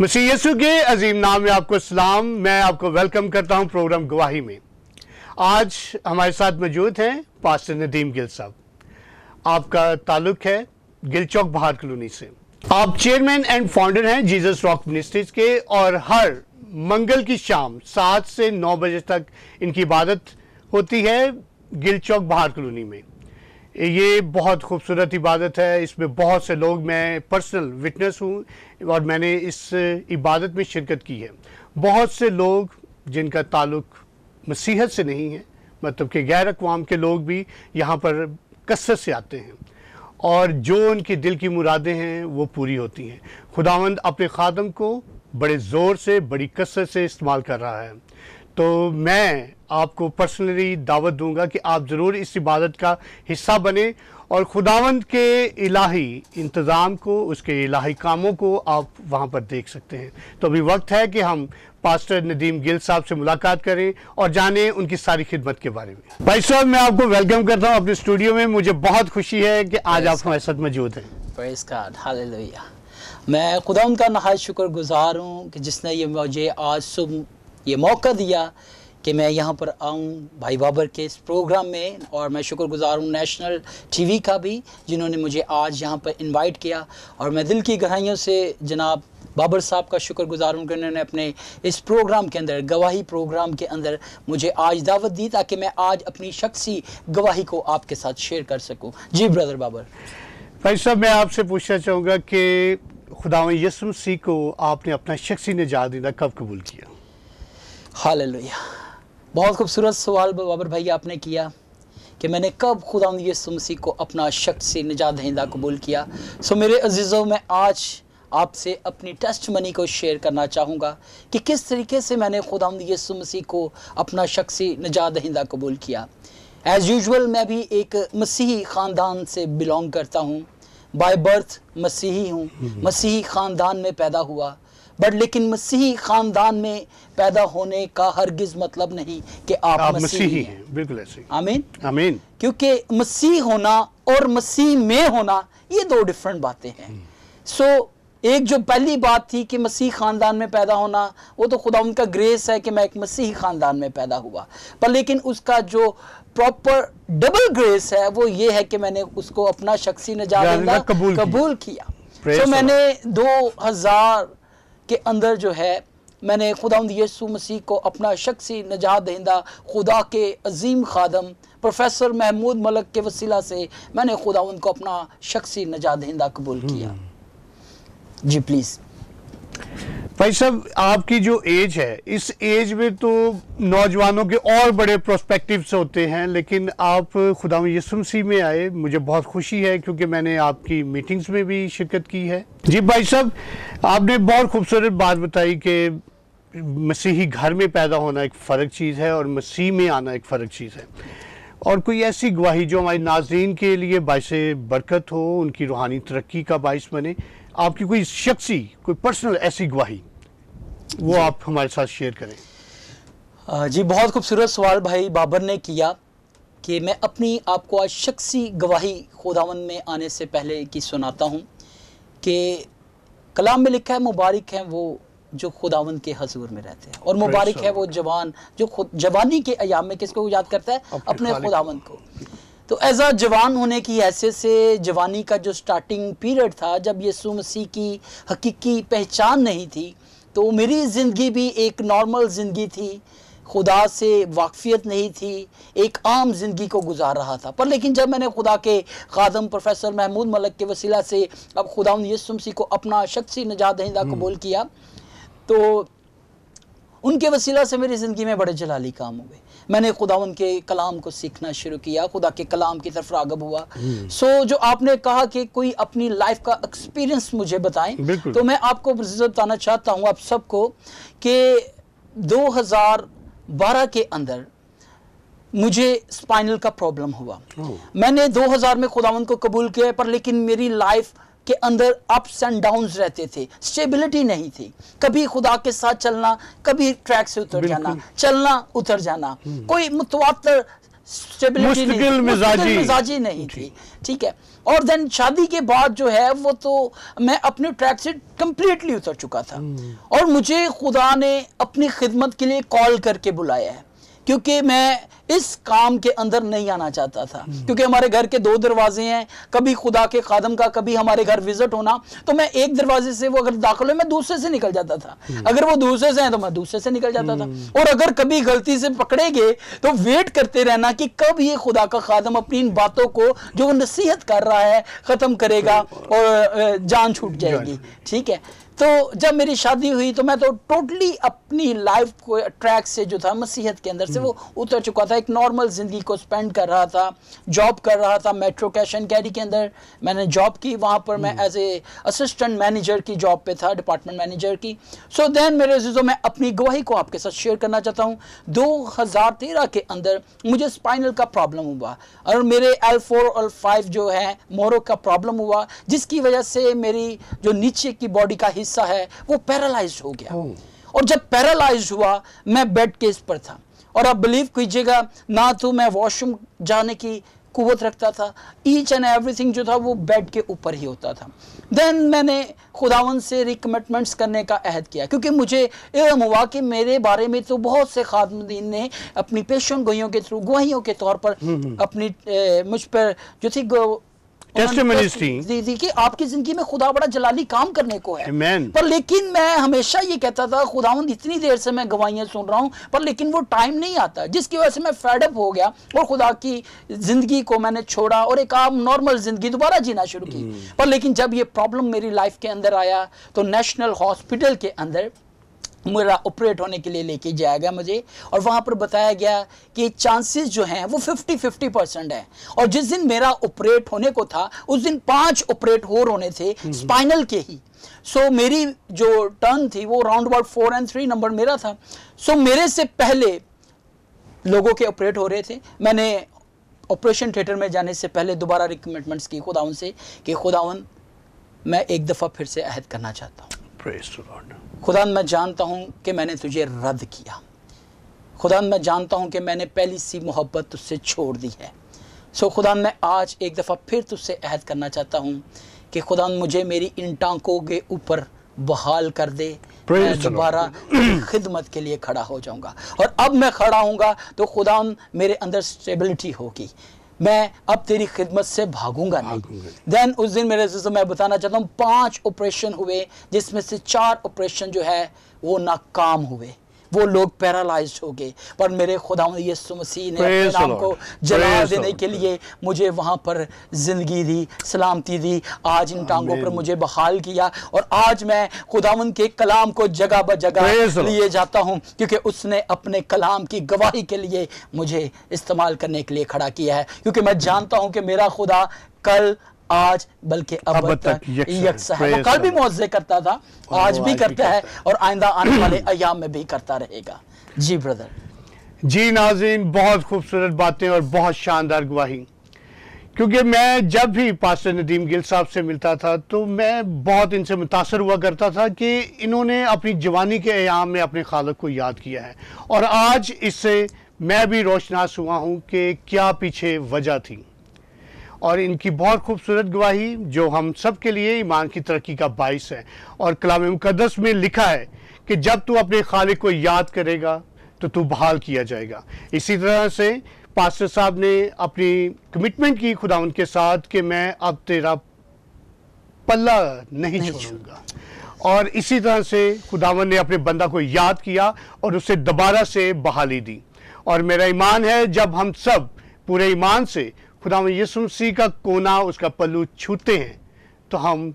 मसीह यसु के अजीम नाम में आपको सलाम मैं आपको वेलकम करता हूं प्रोग्राम गवाही में आज हमारे साथ मौजूद हैं पास्टर नदीम गिल साहब आपका ताल्लुक है गिल चौक बहार कॉलोनी से आप चेयरमैन एंड फाउंडर हैं जीसस रॉक मिनिस्ट्रीज के और हर मंगल की शाम सात से नौ बजे तक इनकी इबादत होती है गिल चौक बहार कॉलोनी में ये बहुत खूबसूरत इबादत है इसमें बहुत से लोग मैं पर्सनल विटनेस हूँ और मैंने इस इबादत में शिरकत की है बहुत से लोग जिनका ताल्लुक मसीहत से नहीं है मतलब कि गैर अकवाम के लोग भी यहाँ पर कसरत से आते हैं और जो उनके दिल की मुरादें हैं वो पूरी होती हैं खुदावंद अपने खादम को बड़े ज़ोर से बड़ी कसरत से इस्तेमाल कर रहा है तो मैं आपको पर्सनली दावत दूंगा कि आप ज़रूर इस इबादत का हिस्सा बने और खुदावंद के इलाही इंतज़ाम को उसके इलाही कामों को आप वहाँ पर देख सकते हैं तो अभी वक्त है कि हम पास्टर नदीम गिल साहब से मुलाकात करें और जानें उनकी सारी खिदमत के बारे में भाई साहब मैं आपको वेलकम करता हूँ अपने स्टूडियो में मुझे बहुत खुशी है कि आज आप हमारे साथ मौजूद हैं मैं खुदा उनका नहाय शुक्र गुज़ार हूँ कि जिसने ये मुझे आज सुबह ये मौका दिया कि मैं यहाँ पर आऊँ भाई बाबर के इस प्रोग्राम में और मैं शुक्रगुजार हूँ नेशनल टीवी का भी जिन्होंने मुझे आज यहाँ पर इनवाइट किया और मैं दिल की गहराइयों से जनाब बाबर साहब का शुक्रगुजार हूँ कि उन्होंने अपने इस प्रोग्राम के अंदर गवाही प्रोग्राम के अंदर मुझे आज दावत दी ताकि मैं आज अपनी शख्सी गवाही को आपके साथ शेयर कर सकूँ जी ब्रदर बाबर भाई साहब मैं आपसे पूछना चाहूँगा कि खुदा यसम सी को आपने अपना शख्सी निजात दीदा कब कबूल किया हाल बहुत खूबसूरत सवाल बाबर भाई आपने किया कि मैंने कब खुदा यसु मसीह को अपना शख्स से निजात दहिंदा कबूल किया सो मेरे अजीज़ों में आज आपसे अपनी टेस्ट मनी को शेयर करना चाहूँगा कि किस तरीके से मैंने खुदा यसु मसीह को अपना से निजात दहिंदा कबूल किया एज़ यूजल मैं भी एक मसीही ख़ानदान से बिलोंग करता हूँ बाय बर्थ मसीही हूँ मसीही ख़ानदान में पैदा हुआ बट लेकिन मसीही ख़ानदान में पैदा होने का हरगिज़ मतलब नहीं कि आप, आप मसीही हैं बिल्कुल ऐसे आमीन आमीन क्योंकि मसीह होना और मसीह में होना ये दो डिफरेंट बातें हैं सो so, एक जो पहली बात थी कि मसीह ख़ानदान में पैदा होना वो तो खुदा उनका ग्रेस है कि मैं एक मसीही ख़ानदान में पैदा हुआ पर लेकिन उसका जो प्रॉपर डबल ग्रेस है वो ये है कि मैंने उसको अपना शख्सी नजारा कबूल, कबूल किया तो so, मैंने दो के अंदर जो है मैंने खुदा यसु मसीह को अपना शख्सी नजात दहिंदा खुदा के अजीम खादम प्रोफेसर महमूद मलक के वसीला से मैंने खुदा को अपना शख्सी नजात दहिंदा कबूल किया हम्म। जी प्लीज़ भाई साहब आपकी जो एज है इस एज में तो नौजवानों के और बड़े प्रोस्पेक्टिव्स होते हैं लेकिन आप खुदा यसुमसी में आए मुझे बहुत खुशी है क्योंकि मैंने आपकी मीटिंग्स में भी शिरकत की है जी भाई साहब आपने बहुत खूबसूरत बात बताई कि मसीही घर में पैदा होना एक फ़र्क चीज़ है और मसीह में आना एक फ़र्क चीज़ है और कोई ऐसी गवाही जो हमारे नाजरीन के लिए बायस बरकत हो उनकी रूहानी तरक्की का बायस बने आपकी कोई शख्सी कोई पर्सनल ऐसी गवाही वो आप हमारे साथ शेयर करें जी बहुत खूबसूरत सवाल भाई बाबर ने किया कि मैं अपनी आपको आज शख्सी गवाही खुदावन में आने से पहले की सुनाता हूँ कि कलाम में लिखा है मुबारक है वो जो खुदावन के हजूर में रहते हैं और मुबारक है वो जवान जो खुद जवानी के अयाम में किसको याद करता है अपने खुदावन को तो एज़ आ जवान होने की हैसियत से जवानी का जो स्टार्टिंग पीरियड था जब यसु मसीह की हकीकी पहचान नहीं थी तो मेरी ज़िंदगी भी एक नॉर्मल ज़िंदगी थी खुदा से वाकफियत नहीं थी एक आम ज़िंदगी को गुजार रहा था पर लेकिन जब मैंने खुदा के खादम प्रोफेसर महमूद मलक के वसीला से अब खुदा यसु मसीह को अपना शख्सी नजात दहिंदा हम्म। कबूल किया तो उनके वसीला से मेरी ज़िंदगी में बड़े जलाली काम हुए मैंने खुदा के कलाम को सीखना शुरू किया खुदा के कलाम की तरफ रागब हुआ सो हम्म। so, जो आपने कहा कि कोई अपनी लाइफ का एक्सपीरियंस मुझे बताएं तो मैं आपको बताना चाहता हूँ आप सबको कि 2012 के अंदर मुझे स्पाइनल का प्रॉब्लम हुआ oh। मैंने 2000 में खुदावन को कबूल किया पर लेकिन मेरी लाइफ के अंदर अप्स एंड डाउन्स रहते थे स्टेबिलिटी नहीं थी कभी खुदा के साथ चलना कभी ट्रैक से उतर जाना चलना उतर जाना हम्म। कोई मुतवातर स्टेबिलिटी नहीं मिजाजी, मिजाजी नहीं थी ठीक है और देन शादी के बाद जो है वो तो मैं अपने ट्रैक से कंप्लीटली उतर चुका था हम्म। और मुझे खुदा ने अपनी खिदमत के लिए कॉल करके बुलाया है क्योंकि मैं इस काम के अंदर नहीं आना चाहता था हम्म। क्योंकि हमारे घर के दो दरवाजे हैं कभी खुदा के कादम का कभी हमारे घर विजिट होना तो मैं एक दरवाजे से वो अगर दाखिल हो मैं दूसरे से निकल जाता था हम्म। अगर वो दूसरे से हैं तो मैं दूसरे से निकल जाता था हम्म। और अगर कभी गलती से पकड़े गए तो वेट करते रहना कि कब ये खुदा का कदम अपनी इन बातों को जो नसीहत कर रहा है ख़त्म करेगा और जान छूट जाएगी ठीक है तो जब मेरी शादी हुई तो मैं तो टोटली अपनी लाइफ को ट्रैक से जो था मसीहत के अंदर से हम्म। वो उतर चुका था एक नॉर्मल ज़िंदगी को स्पेंड कर रहा था जॉब कर रहा था मेट्रो कैश एंड कैरी के अंदर मैंने जॉब की वहाँ पर मैं एज ए असिस्टेंट मैनेजर की जॉब पे था डिपार्टमेंट मैनेजर की सो so देन मेरे जो मैं अपनी गवाही को आपके साथ शेयर करना चाहता हूँ दो के अंदर मुझे स्पाइनल का प्रॉब्लम हुआ और मेरे एल फोर एल फाइव जो है मोरो का प्रॉब्लम हुआ जिसकी वजह से मेरी जो नीचे की बॉडी का हिस्सा हिस्सा है वो पैरालाइज हो गया और जब पैरालाइज हुआ मैं बेड केस पर था और आप बिलीव कीजिएगा ना तो मैं वॉशरूम जाने की कुवत रखता था ईच एंड एवरीथिंग जो था वो बेड के ऊपर ही होता था देन मैंने खुदावन से रिकमिटमेंट्स करने का अहद किया क्योंकि मुझे इलम हुआ कि मेरे बारे में तो बहुत से खादमदीन ने अपनी पेशन गोइयों के थ्रू गवाहियों के तौर पर हम्म, हम्म। अपनी ए, मुझ पर जो थी टेस्टिमनीज थी आपकी जिंदगी में खुदा बड़ा जलाली काम करने को है Amen. पर लेकिन मैं हमेशा ये कहता था खुदावंद इतनी देर से मैं गवाहियां सुन रहा हूँ पर लेकिन वो टाइम नहीं आता जिसकी वजह से मैं फेडअप हो गया और खुदा की जिंदगी को मैंने छोड़ा और एक आम नॉर्मल जिंदगी दोबारा जीना शुरू की hmm. पर लेकिन जब ये प्रॉब्लम मेरी लाइफ के अंदर आया तो नेशनल हॉस्पिटल के अंदर मेरा ऑपरेट होने के लिए लेके जाया गया मुझे और वहाँ पर बताया गया कि चांसेस जो हैं वो 50 50 परसेंट है और जिस दिन मेरा ऑपरेट होने को था उस दिन पांच ऑपरेट हो होने थे स्पाइनल हम्म। के ही सो so, मेरी जो टर्न थी वो round about four and three number मेरा था सो so, मेरे से पहले लोगों के ऑपरेट हो रहे थे मैंने ऑपरेशन थिएटर में जाने से पहले दोबारा रिकमेंडमेंट्स की खुदाउन से कि खुदाउन मैं एक दफ़ा फिर से अहद करना चाहता हूँ खुदा मैं जानता हूँ कि मैंने तुझे रद्द किया खुदा मैं जानता हूँ कि मैंने पहली सी मोहब्बत तुझसे छोड़ दी है सो खुदा मैं आज एक दफ़ा फिर तुझसे अहद करना चाहता हूँ कि खुदा मुझे मेरी इन टांकों के ऊपर बहाल कर दे दोबारा खिदमत के लिए खड़ा हो जाऊंगा और अब मैं खड़ा हूँ तो खुदा मेरे अंदर स्टेबिलिटी होगी मैं अब तेरी खिदमत से भागूंगा नहीं देन उस दिन मेरे सिस्टर मैं बताना चाहता हूँ पांच ऑपरेशन हुए जिसमें से चार ऑपरेशन जो है वो नाकाम हुए वो लोग पैरालाइज हो गए पर मेरे खुदा यीशु मसीह ने नाम को जला देने के लिए मुझे वहाँ पर ज़िंदगी दी सलामती दी आज इन टांगों पर मुझे बहाल किया और आज मैं खुदावन के कलाम को जगह ब जगह लिए जाता हूँ क्योंकि उसने अपने कलाम की गवाही के लिए मुझे इस्तेमाल करने के लिए खड़ा किया है क्योंकि मैं जानता हूँ कि मेरा खुदा कल आज बल्कि अब, अब तक, तक है वो कल भी मुआवजे करता था आज भी करता है और आइंदा आने वाले अयाम में भी करता रहेगा जी ब्रदर जी नाजीन बहुत खूबसूरत बातें और बहुत शानदार गवाही क्योंकि मैं जब भी पास्टर नदीम गिल साहब से मिलता था तो मैं बहुत इनसे मुतासर हुआ करता था कि इन्होंने अपनी जवानी के अयाम में अपने खालक को याद किया है और आज इससे मैं भी रोशनास हुआ हूँ कि क्या पीछे वजह थी और इनकी बहुत खूबसूरत गवाही जो हम सब के लिए ईमान की तरक्की का बायस है और कलाम मुकदस में लिखा है कि जब तू अपने खालिक को याद करेगा तो तू बहाल किया जाएगा इसी तरह से पास्टर साहब ने अपनी कमिटमेंट की खुदा उनके साथ कि मैं अब तेरा पल्ला नहीं, नहीं छोड़ूंगा और इसी तरह से खुदावन ने अपने बंदा को याद किया और उसे दोबारा से बहाली दी और मेरा ईमान है जब हम सब पूरे ईमान से खुदा यसु मसीह का कोना उसका पल्लू छूते हैं तो हम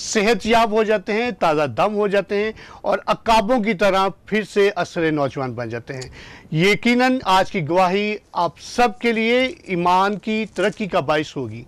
सेहत याब हो जाते हैं ताज़ा दम हो जाते हैं और अकाबों की तरह फिर से असर नौजवान बन जाते हैं यकीनन आज की गवाही आप सब के लिए ईमान की तरक्की का बायस होगी